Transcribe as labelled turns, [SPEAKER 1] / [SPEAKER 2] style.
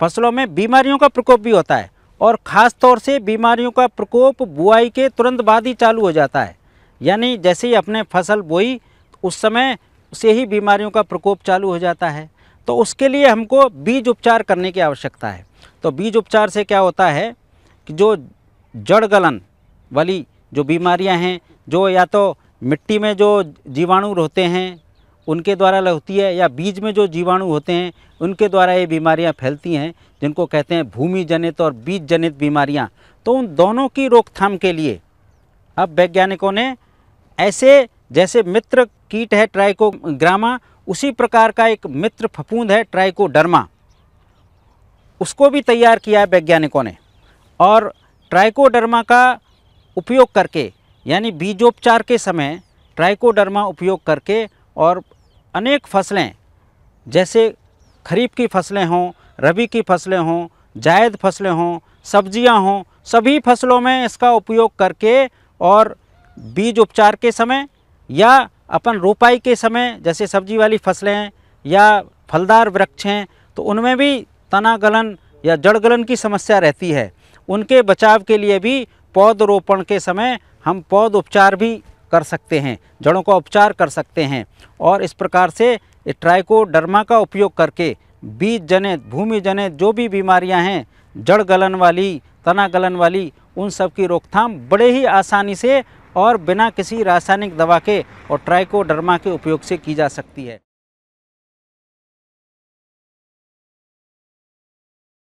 [SPEAKER 1] फसलों में बीमारियों का प्रकोप भी होता है और ख़ास तौर से बीमारियों का प्रकोप बुआई के तुरंत बाद ही चालू हो जाता है यानी जैसे ही अपने फसल बोई उस समय से ही बीमारियों का प्रकोप चालू हो जाता है तो उसके लिए हमको बीज उपचार करने की आवश्यकता है तो बीज उपचार से क्या होता है कि जो जड़ गलन वाली जो बीमारियां हैं जो या तो मिट्टी में जो जीवाणु रहते हैं उनके द्वारा होती है या बीज में जो जीवाणु होते हैं उनके द्वारा ये बीमारियां फैलती हैं जिनको कहते हैं भूमि जनित और बीज जनित बीमारियां तो उन दोनों की रोकथाम के लिए अब वैज्ञानिकों ने ऐसे जैसे मित्र कीट है ट्राइकोग्रामा उसी प्रकार का एक मित्र फफूंद है ट्राइकोडर्मा उसको भी तैयार किया है वैज्ञानिकों ने और ट्राइकोडर्मा का उपयोग करके यानी बीजोपचार के समय ट्राइकोडर्मा उपयोग करके और अनेक फसलें जैसे खरीफ की फसलें हों रबी की फसलें हों जायद फसलें हों सब्जियां हों सभी फसलों में इसका उपयोग करके और बीज उपचार के समय या अपन रोपाई के समय जैसे सब्जी वाली फसलें या फलदार वृक्ष हैं तो उनमें भी तना गलन या जड़ गलन की समस्या रहती है उनके बचाव के लिए भी पौध रोपण के समय हम पौध उपचार भी कर सकते हैं जड़ों का उपचार कर सकते हैं और इस प्रकार से ट्राइकोडर्मा का उपयोग करके बीज जनित भूमि जनित जो भी बीमारियां हैं जड़ गलन वाली तना गलन वाली उन सब की रोकथाम बड़े ही आसानी से और बिना किसी रासायनिक दवा के और ट्राइकोडर्मा के उपयोग से की जा सकती है